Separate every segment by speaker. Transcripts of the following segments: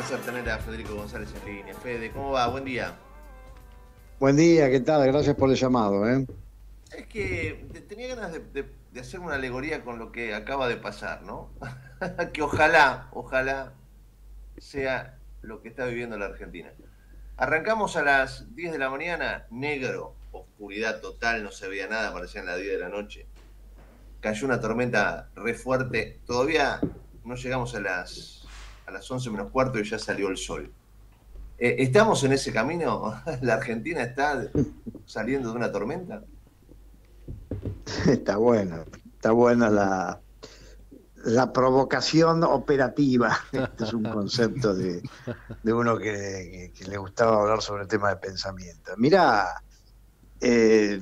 Speaker 1: placer tener a Federico González en línea. Fede, ¿cómo va? Buen día.
Speaker 2: Buen día, ¿qué tal? Gracias por el llamado. ¿eh?
Speaker 1: Es que tenía ganas de, de hacer una alegoría con lo que acaba de pasar, ¿no? que ojalá, ojalá sea lo que está viviendo la Argentina. Arrancamos a las 10 de la mañana, negro, oscuridad total, no se veía nada, parecían las 10 de la noche. Cayó una tormenta re fuerte, todavía no llegamos a las a las 11 menos cuarto y ya salió el sol. Eh, ¿Estamos en ese camino? ¿La Argentina está saliendo de una tormenta?
Speaker 2: Está bueno, está buena la, provocación operativa. Este es un concepto de, uno que, le gustaba hablar sobre el tema de pensamiento. Mirá, eh,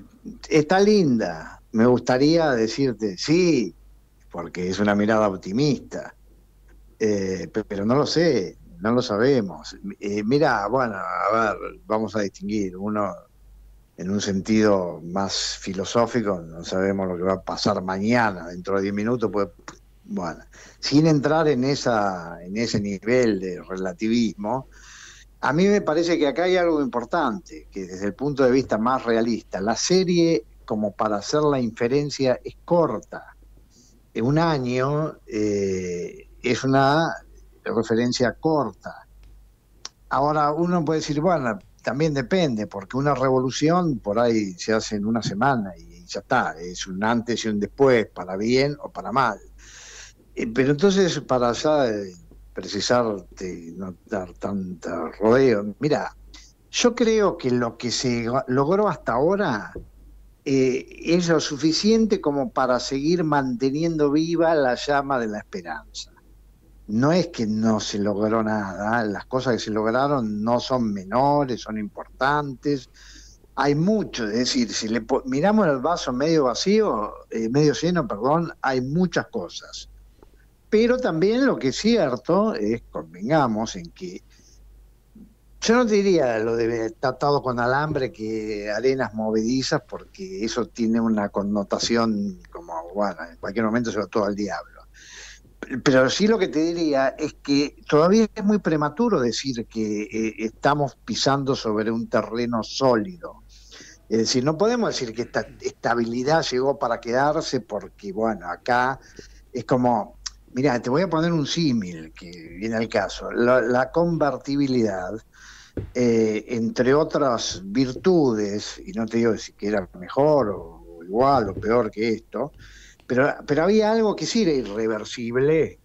Speaker 2: está linda. Me gustaría decirte, sí, porque es una mirada optimista. Eh, pero no lo sé, no lo sabemos. Eh, mira, bueno, a ver, vamos a distinguir. Uno, en un sentido más filosófico, no sabemos lo que va a pasar mañana, dentro de 10 minutos, pues, bueno, sin entrar en, esa, en ese nivel de relativismo, a mí me parece que acá hay algo importante, que desde el punto de vista más realista, la serie, como para hacer la inferencia, es corta. En un año... Eh, es una referencia
Speaker 3: corta.
Speaker 2: Ahora uno puede decir, bueno, también depende, porque una revolución por ahí se hace en una semana y ya está, es un antes y un después, para bien o para mal. Eh, pero entonces, para ya eh, precisarte, no dar tanto rodeo, mira, yo creo que lo que se logró hasta ahora eh, es lo suficiente como para seguir manteniendo viva la llama de la esperanza no es que no se logró nada, ¿eh? las cosas que se lograron no son menores, son importantes, hay mucho, es decir, si le miramos el vaso medio vacío, eh, medio lleno, perdón, hay muchas cosas. Pero también lo que es cierto es, convengamos, en que yo no diría lo de tratado con alambre que arenas movedizas, porque eso tiene una connotación como, bueno, en cualquier momento se va todo al diablo pero sí lo que te diría es que todavía es muy prematuro decir que eh, estamos pisando sobre un terreno sólido. Es decir, no podemos decir que esta estabilidad llegó para quedarse porque, bueno, acá es como, mira, te voy a poner un símil que viene al caso, la, convertibilidad. Eh, entre otras virtudes, y no te digo si que era mejor o igual o peor que esto, pero, había algo que sí era irreversible,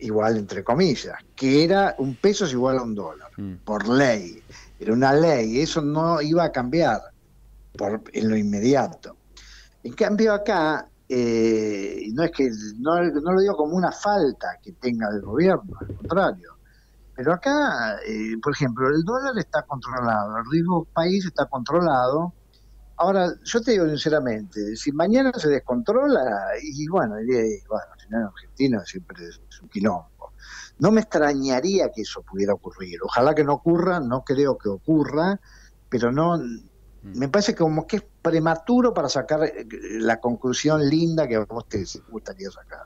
Speaker 2: igual entre comillas, que era un peso es igual a un dólar, mm. por ley. Era una ley, eso no iba a cambiar en lo inmediato. En cambio acá, eh, no es que no, no, lo digo como una falta que tenga el gobierno, al contrario. Pero acá, eh, por ejemplo, el dólar está controlado, el riesgo país está controlado, Ahora, yo te digo sinceramente, si mañana se descontrola, y bueno, diría, eh, bueno, Argentina siempre es un quilombo. No me extrañaría que eso pudiera ocurrir. Ojalá que no ocurra, no creo que ocurra, pero no. Mm. Me parece como que es prematuro para sacar eh, la conclusión linda que a vos te
Speaker 3: gustaría sacar.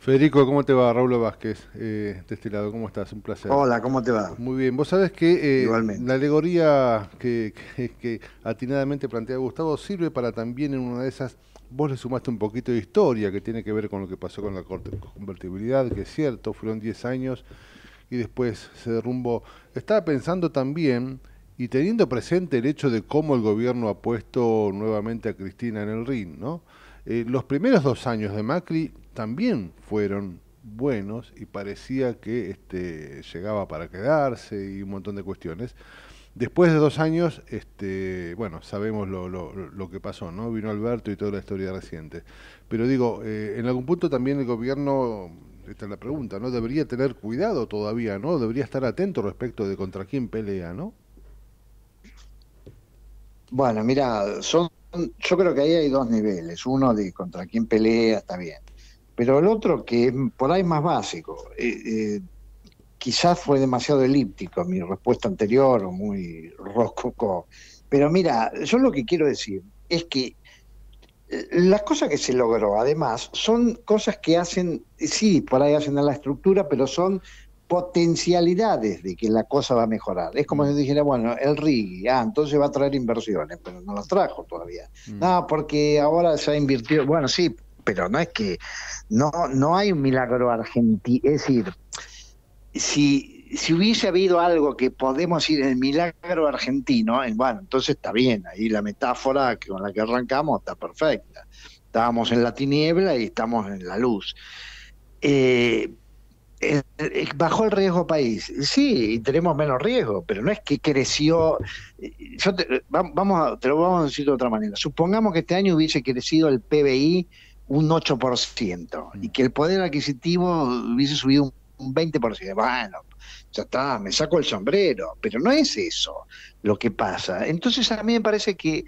Speaker 3: Federico, ¿cómo te va? Raúl Vázquez, eh, de este lado, ¿cómo estás? Un placer. Hola, ¿cómo te va? Muy bien. Vos sabés que eh, la alegoría que, atinadamente plantea Gustavo sirve para también en una de esas, vos le sumaste un poquito de historia que tiene que ver con lo que pasó con la corte convertibilidad, que es cierto, fueron 10 años y después se derrumbó. Estaba pensando también y teniendo presente el hecho de cómo el gobierno ha puesto nuevamente a Cristina en el RIN, ¿no? Eh, los primeros dos años de Macri también fueron buenos y parecía que este, llegaba para quedarse y un montón de cuestiones. Después de dos años, este, bueno, sabemos lo, lo, lo, que pasó, ¿no? Vino Alberto y toda la historia reciente. Pero digo, eh, en algún punto también el gobierno, esta es la pregunta, ¿no? Debería tener cuidado todavía, ¿no? Debería estar atento respecto de contra quién pelea, ¿no? Bueno, mira, son, yo creo que ahí hay dos niveles. Uno de contra quién pelea,
Speaker 2: está bien. Pero el otro, que por ahí más básico, eh, eh, quizás fue demasiado elíptico mi respuesta anterior o muy roscoco, Pero mira, yo lo que quiero decir es que eh, las cosas que se logró, además, son cosas que hacen, sí, por ahí hacen a la estructura, pero son potencialidades de que la cosa va a mejorar. Es como si dijera, bueno, el RIGI, ah, entonces va a traer inversiones, pero no las trajo todavía. Mm. No, porque ahora se ha invirtido, bueno, sí, pero no es que no, no hay un milagro argentino. Es decir, si, si hubiese habido algo que podemos ir el milagro argentino, eh, bueno, entonces está bien, ahí la metáfora con la que arrancamos está perfecta. Estábamos en la tiniebla y estamos en la luz. Eh, bajó el riesgo país. Sí, y tenemos menos riesgo, pero no es que creció. Eh, vamos te lo vamos a decir de otra manera. Supongamos que este año hubiese crecido el PBI un 8% y mm. que el poder adquisitivo hubiese subido un 20%. Bueno, ya está, me saco el sombrero, pero no es eso lo que pasa. Entonces a mí me parece que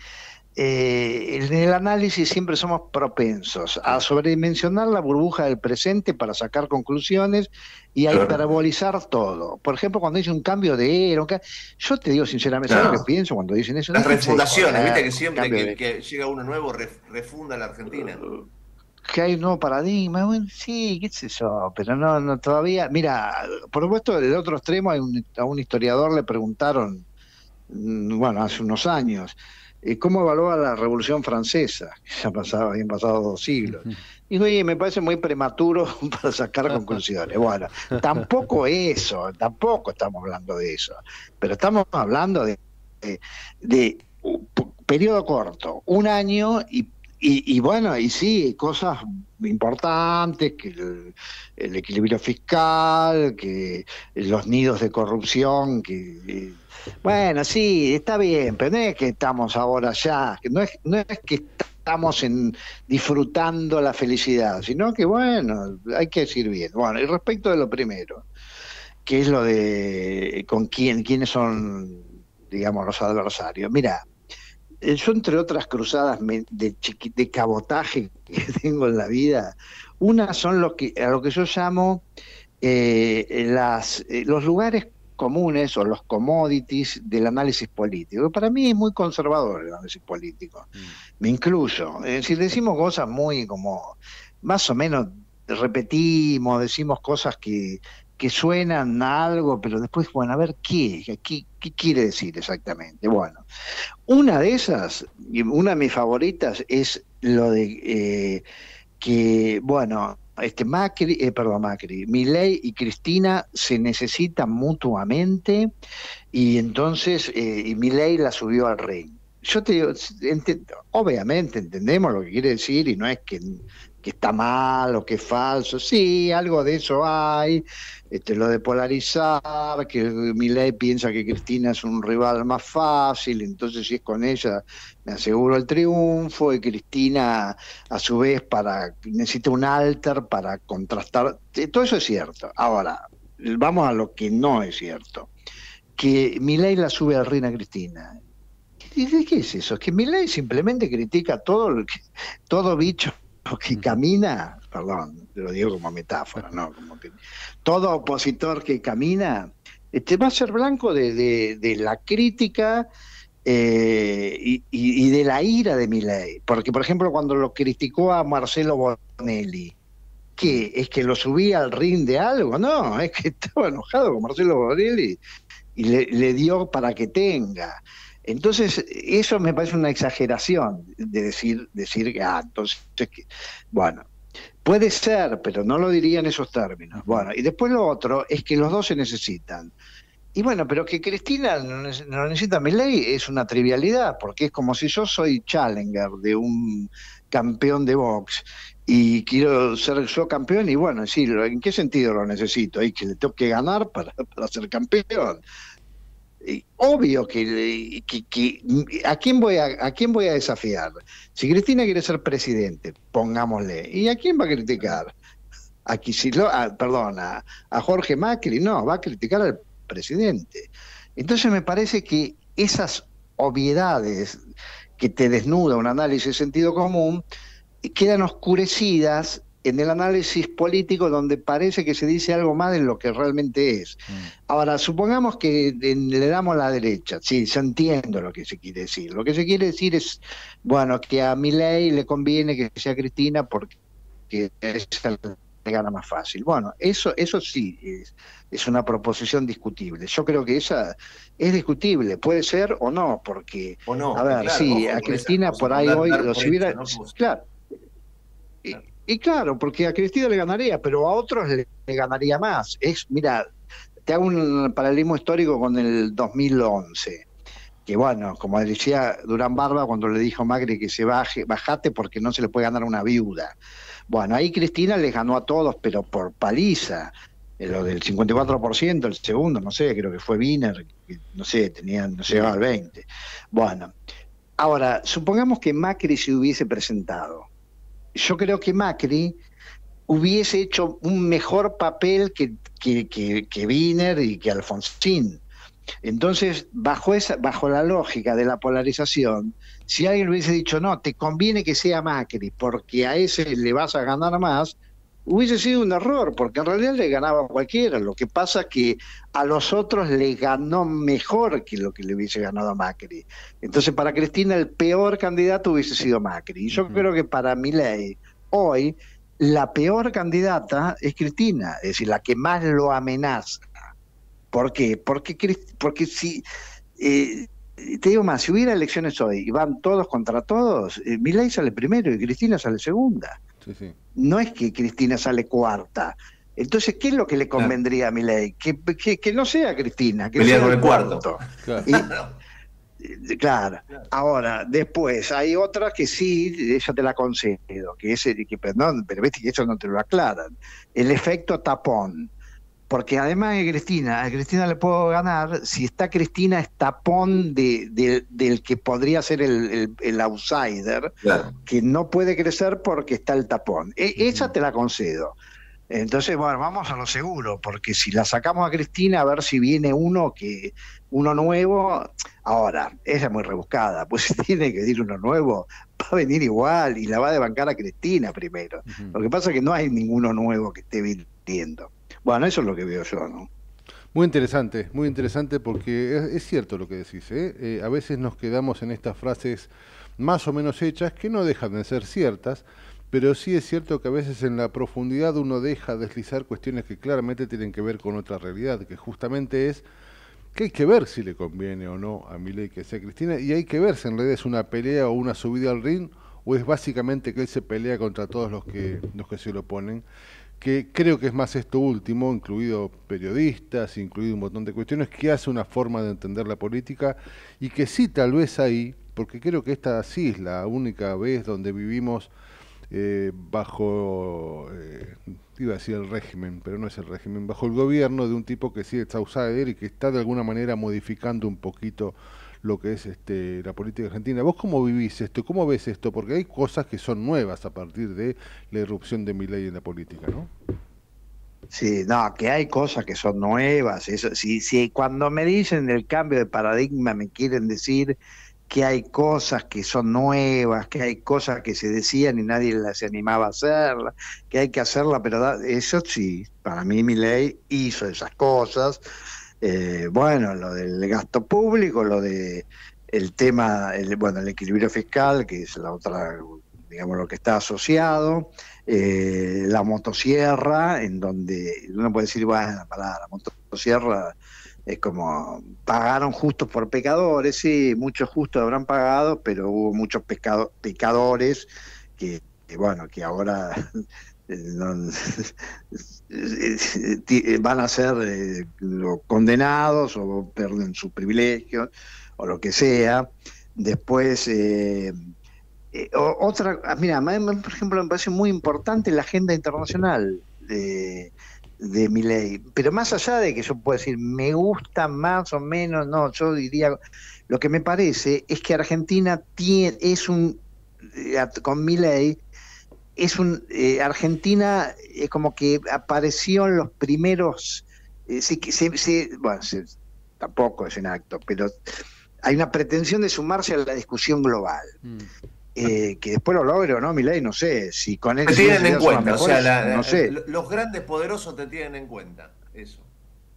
Speaker 2: eh, en el análisis siempre somos propensos a sobredimensionar la burbuja del presente para sacar conclusiones y a hiperbolizar todo. Por ejemplo, cuando dice un cambio de era, yo te digo sinceramente, lo que pienso cuando dicen eso? Las refundaciones, viste que siempre
Speaker 1: que, llega uno nuevo refunda la Argentina. Uh,
Speaker 2: que hay un nuevo paradigma, bueno, sí, qué es eso, pero no, no todavía, mira, por supuesto, desde otro extremo a un historiador le preguntaron, mm, bueno, hace unos años, eh, ¿cómo evalúa la Revolución Francesa? Ya pasaba, habían pasado dos siglos. Y oye, me parece muy prematuro para sacar conclusiones. Bueno, tampoco eso, tampoco estamos hablando de eso, pero estamos hablando de, de periodo corto, un año y y, bueno, y sí, cosas importantes, que el, equilibrio fiscal, que los nidos de corrupción, que... Eh, bueno, sí, está bien, pero no es que estamos ahora ya, no es, no es que estamos en, disfrutando la felicidad, sino que bueno, hay que decir bien. Bueno, y respecto de lo primero, que es lo de con quién, quiénes son, digamos, los adversarios. Mira, eh, yo, entre otras cruzadas de, de cabotaje que tengo en la vida, una son lo que, a lo que yo llamo eh, las, eh, los lugares comunes o los commodities del análisis político. Para mí es muy conservador el análisis político, mm. me incluyo. Es decir, decimos cosas muy como, más o menos repetimos, decimos cosas que que suenan algo, pero después, bueno, a ver qué, qué, qué quiere decir exactamente. Bueno, una de esas, una de mis favoritas, es lo de eh, que, bueno, este Macri, eh, perdón, Macri, Milei y Cristina se necesitan mutuamente y entonces eh, y la subió al rey... Yo te digo, obviamente entendemos lo que quiere decir y no es que, que, está mal o que es falso, sí, algo de eso hay, este, lo de polarizar, que Milei piensa que Cristina es un rival más fácil, entonces si es con ella me aseguro el triunfo y Cristina a su vez para necesita un alter para contrastar, eh, todo eso es cierto. Ahora, vamos a lo que no es cierto, que Milei la sube a Reina Cristina. ¿De qué es eso? Es que Milei simplemente critica todo, todo bicho que mm. camina perdón, lo digo como metáfora, ¿no? todo opositor que camina este, va a ser blanco de, la crítica eh, y, de la ira de ley. Porque, por ejemplo, cuando lo criticó a Marcelo Bonelli, ¿qué? ¿Es que lo subía al ring de algo? No, es que estaba enojado con Marcelo Bonelli y le, le dio para que tenga. Entonces, eso me parece una exageración de decir, decir que, ah, entonces, bueno, Puede ser, pero no lo diría en esos términos. Bueno, y después lo otro es que los dos se necesitan. Y bueno, pero que Cristina no necesita mi ley es una trivialidad, porque es como si yo soy challenger de un campeón de box y quiero ser yo campeón y bueno, sí, ¿en qué sentido lo necesito? Y que le tengo que ganar para, para ser campeón obvio que, ¿a, quién voy a, quién voy a desafiar. Si Cristina quiere ser presidente, pongámosle, ¿y a quién va a criticar? A perdón, a, a, Jorge Macri, no, va a criticar al presidente. Entonces me parece que esas obviedades que te desnuda un análisis de sentido común quedan oscurecidas en el análisis político donde parece que se dice algo más de lo que realmente es. Mm. Ahora, supongamos que le damos la derecha, sí, se entiende lo que se quiere decir. Lo que se quiere decir es, bueno, que a mi ley le conviene que sea Cristina porque es le gana más fácil. Bueno, eso, eso sí es, una proposición discutible. Yo creo que esa es discutible, puede ser o no, porque
Speaker 1: o no, a ver, sí, a Cristina por ahí hoy los hubiera,
Speaker 2: Claro. Y claro, porque a Cristina le ganaría, pero a otros le, ganaría más. Es, mira, te hago un paralelismo histórico con el 2011 que bueno, como decía Durán Barba cuando le dijo Macri que se baje, bajate porque no se le puede ganar a una viuda. Bueno, ahí Cristina les ganó a todos, pero por paliza. Eh, lo del 54%, el segundo, no sé, creo que fue Wiener, no sé, tenían, no se llegaba al 20. Bueno, ahora, supongamos que Macri se hubiese presentado yo creo que Macri hubiese hecho un mejor papel que, que, Wiener y que Alfonsín. Entonces, bajo, esa, bajo la lógica de la polarización, si alguien hubiese dicho, no, te conviene que sea Macri porque a ese le vas a ganar más, hubiese sido un error, porque en realidad le ganaba cualquiera. Lo que pasa es que a los otros le ganó mejor que lo que le hubiese ganado a Macri. Entonces, para Cristina, el peor candidato hubiese sido Macri. Y yo creo que para Milei, hoy, la peor candidata es Cristina, es decir, la que más lo amenaza. ¿Por qué? Porque, porque si. Eh, te digo más, si hubiera elecciones hoy y van todos contra todos, eh, Milei sale primero y Cristina sale segunda. No es que Cristina sale cuarta. Entonces, ¿qué es lo que le convendría a mi ley? Que, no sea Cristina, que sea el cuarto.
Speaker 3: Eh,
Speaker 2: claro. Ahora, después, hay otra que sí, ella te la concedo, que ese, que, perdón, pero que eso no te lo aclaran. El efecto tapón porque además de Cristina, a Cristina le puedo ganar, si está Cristina es tapón de, del que podría ser el, outsider, que no puede crecer porque está el tapón. E, esa te la concedo. Entonces, bueno, vamos a lo seguro, porque si la sacamos a Cristina, a ver si viene uno que uno nuevo. Ahora, ella es muy rebuscada, pues si tiene que ir uno nuevo, va a venir igual y la va a debancar a Cristina primero. Lo que pasa es que no hay ninguno nuevo que esté viniendo. Bueno, eso es lo que veo yo, ¿no?
Speaker 3: Muy interesante, muy interesante porque es, cierto lo que decís. ¿eh? Eh, a veces nos quedamos en estas frases más o menos hechas que no dejan de ser ciertas, pero sí es cierto que a veces en la profundidad uno deja deslizar cuestiones que claramente tienen que ver con otra realidad, que justamente es que hay que ver si le conviene o no a Milei que sea Cristina y hay que ver si en realidad es una pelea o una subida al ring o es básicamente que él se pelea contra todos los que, los que se lo ponen que creo que es más esto último, incluido periodistas, incluido un montón de cuestiones, que hace una forma de entender la política y que sí, tal vez ahí, porque creo que esta sí es la única vez donde vivimos eh, bajo, eh, iba a decir el régimen, pero no es el régimen, bajo el gobierno de un tipo que sí es él y que está de alguna manera modificando un poquito lo que es este, la política argentina. ¿Vos cómo vivís esto? ¿Cómo ves esto? Porque hay cosas que son nuevas a partir de la irrupción de ley en la política, ¿no?
Speaker 2: Sí, no, que hay cosas que son nuevas. Eso, si, si cuando me dicen el cambio de paradigma me quieren decir que hay cosas que son nuevas, que hay cosas que se decían y nadie las animaba a hacerlas, que hay que hacerla, pero eso sí, para mí mi ley hizo esas cosas eh, bueno, lo del gasto público, lo de el tema, bueno, el equilibrio fiscal, que es la otra, digamos, lo que está asociado, eh, la motosierra, en donde uno puede decir, bueno, para la motosierra es como pagaron justos por pecadores, sí, muchos justos habrán pagado, pero hubo muchos pecadores que bueno, que ahora eh, eh, eh, van a ser condenados o pierden sus privilegios o lo que sea. Después, otra, ah, mira, por ejemplo, me parece muy importante la agenda internacional de, de mi ley. Pero más allá de que yo pueda decir, me gusta más o menos, no, yo diría, lo que me parece es que Argentina tiene, es un, con mi ley, es un eh, Argentina es eh, como que apareció en los primeros eh, bueno tampoco es en acto pero hay una pretensión de sumarse a la discusión global mm. que después lo logro no ley no sé si con él este tienen en cuenta o sea
Speaker 1: los grandes poderosos te tienen en cuenta eso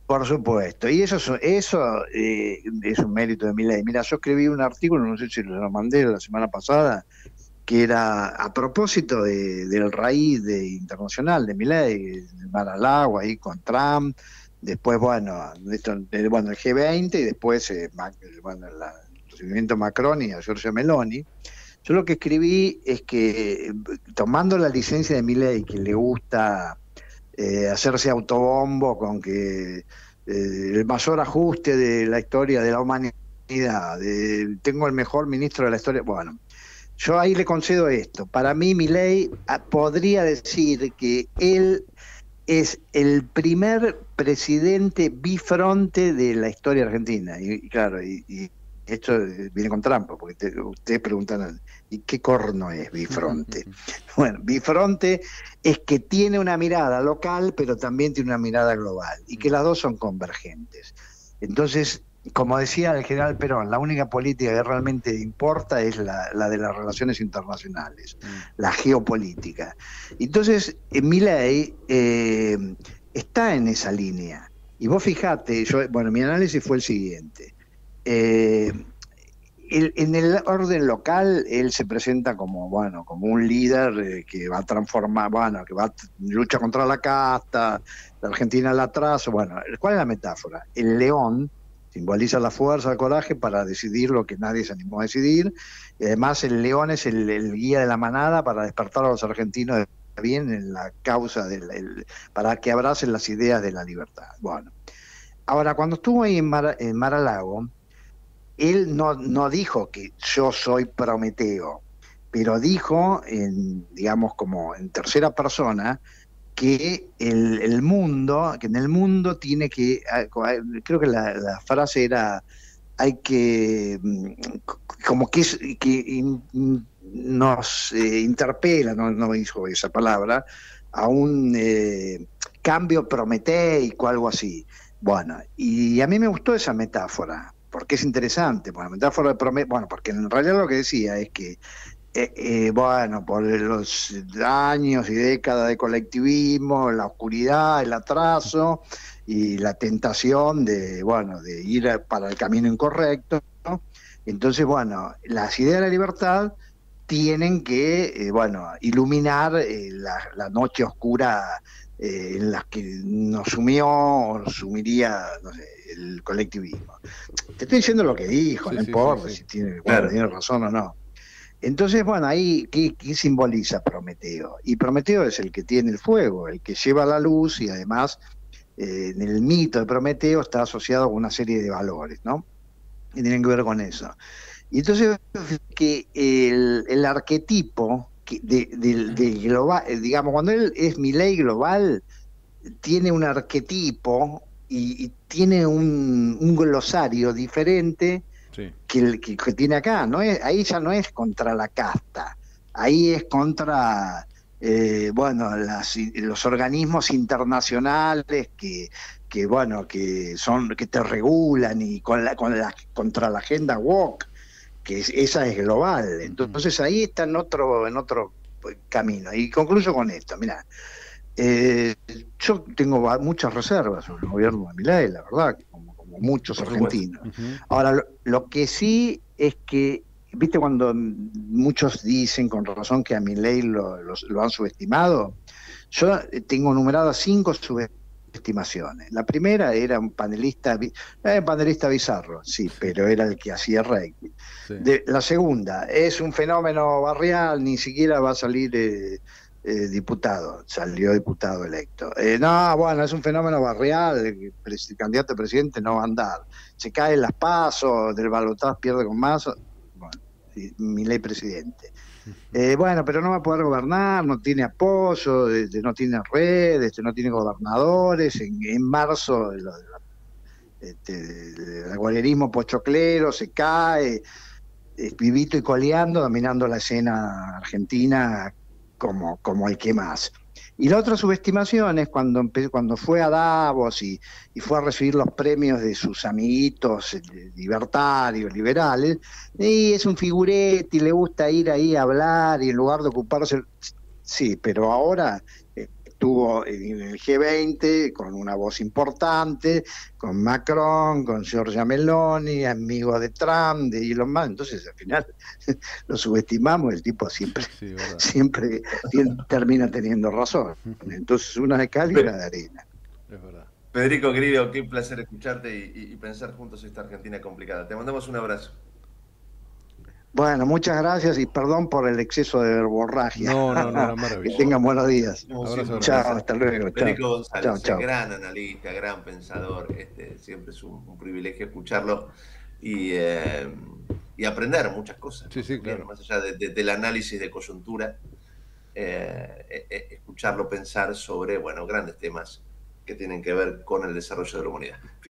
Speaker 2: por supuesto, y eso, eso es un mérito de mi ley. Mira, yo escribí un artículo, no sé si lo mandé la semana pasada, que era a propósito de, del raíz de internacional de Milei, de agua ahí con Trump, después, bueno, esto, bueno el G20 y después eh, el recibimiento Macron y a Giorgio Meloni. Yo lo que escribí es que tomando la licencia de Milley que le gusta eh, hacerse autobombo con que eh, el mayor ajuste de la historia de la humanidad, tengo el mejor ministro de la historia, bueno, yo ahí le concedo esto. Para mí, Milei ah, podría decir que él es el primer presidente bifronte de la historia argentina. Y, claro, y, esto eh, viene con trampa, porque ustedes preguntan, ¿y qué corno es bifronte? bueno, bifronte es que tiene una mirada local, pero también tiene una mirada global, y que las dos son convergentes. Entonces, como decía el general Perón, la única política que realmente importa es la, de las relaciones internacionales, mm. la geopolítica. Entonces, eh, mi ley eh, está en esa línea. Y vos fijate, yo, bueno, mi análisis fue el siguiente. Eh, en el orden local, él se presenta como, bueno, como un líder que va a transformar, bueno, que va a lucha contra la casta, la Argentina la atraso bueno, ¿cuál es la metáfora? El león simboliza la fuerza, el coraje para decidir lo que nadie se animó a decidir. además el león es el, guía de la manada para despertar a los argentinos bien en la causa, del, para que abracen las ideas de la libertad. Bueno, ahora cuando estuvo ahí en, Mar, lago él no, no dijo que yo soy Prometeo, pero dijo, en, digamos como en tercera persona, que el, mundo, que en el mundo tiene que, ah, ah, creo que la, frase era, hay que, mm, como que, nos eh, interpela, no, me dijo esa palabra, a un eh, cambio prometeico, algo así. Bueno, y a mí me gustó esa metáfora, porque es interesante, metáfora de bueno, porque en realidad lo que decía es que eh, eh, bueno, por los años y décadas de colectivismo, la oscuridad, el atraso y la tentación de, bueno, de ir para el camino incorrecto. Entonces, bueno, las ideas de la libertad tienen que, eh, bueno, iluminar la, noche oscura en la que nos sumió o sumiría, no el colectivismo. Te estoy diciendo lo que dijo, no si tiene razón o no. Entonces, bueno, ahí, ¿qué, simboliza Prometeo? Y Prometeo es el que tiene el fuego, el que lleva la luz y además eh, en el mito de Prometeo está asociado con una serie de valores, ¿no? Que tienen que ver con eso. Y entonces, que el, arquetipo global, eh, digamos, cuando él es mi ley global, tiene un arquetipo y, tiene un glosario diferente que, tiene acá. No es, ahí ya no es contra la casta, ahí es contra eh, bueno, los organismos internacionales que, que, bueno que son que te regulan y con la, con la contra la agenda WOC, que esa es global. Entonces ahí está en otro en otro pues, camino. Y concluyo con esto. Mira, eh, yo tengo muchas reservas sobre el gobierno de Milay, la verdad. como muchos argentinos. Ahora, lo, que sí es que, viste cuando muchos dicen con razón que a mi ley lo, han subestimado, yo tengo numeradas cinco subestimaciones. La primera era un panelista, eh, panelista bizarro, sí, pero era el que hacía reiki. la segunda, es un fenómeno barrial, ni siquiera va a salir... Eh, eh, diputado, salió diputado electo. Eh, no, bueno, es un fenómeno barrial, el, candidato a presidente no va a andar. Se caen las pasos, del balotaje pierde con más, bueno, mi ley presidente. Eh, bueno, pero no va a poder gobernar, no tiene apoyo, no tiene redes, este, no tiene gobernadores. En, marzo el, este, el pochoclero se cae, vivito y coleando, dominando la escena argentina como, como el que más. Y la otra subestimación es cuando, cuando fue a Davos y, y, fue a recibir los premios de sus amiguitos eh, libertarios, liberales, y es un figurete y le gusta ir ahí a hablar y en lugar de ocuparse... Sí, pero ahora estuvo en el G20 con una voz importante, con Macron, con Giorgia Meloni, amigo de Trump, de Elon Musk. Entonces, al final lo subestimamos, el tipo siempre, siempre termina teniendo razón. Entonces, una de cal y una de arena.
Speaker 1: Es verdad. Federico, querido, qué placer escucharte y, y pensar juntos esta Argentina complicada. Te mandamos un abrazo.
Speaker 2: Bueno, muchas gracias y perdón por el exceso de borragia. No, no, no, no maravilloso. que tengan buenos días. chao, hasta luego. González, gran
Speaker 1: analista, gran pensador. Este, siempre es un, privilegio escucharlo y, eh, y, aprender muchas cosas. Sí, sí, claro. más allá del análisis de coyuntura, eh, eh, escucharlo pensar sobre, bueno, grandes temas que tienen que ver con el desarrollo de la humanidad.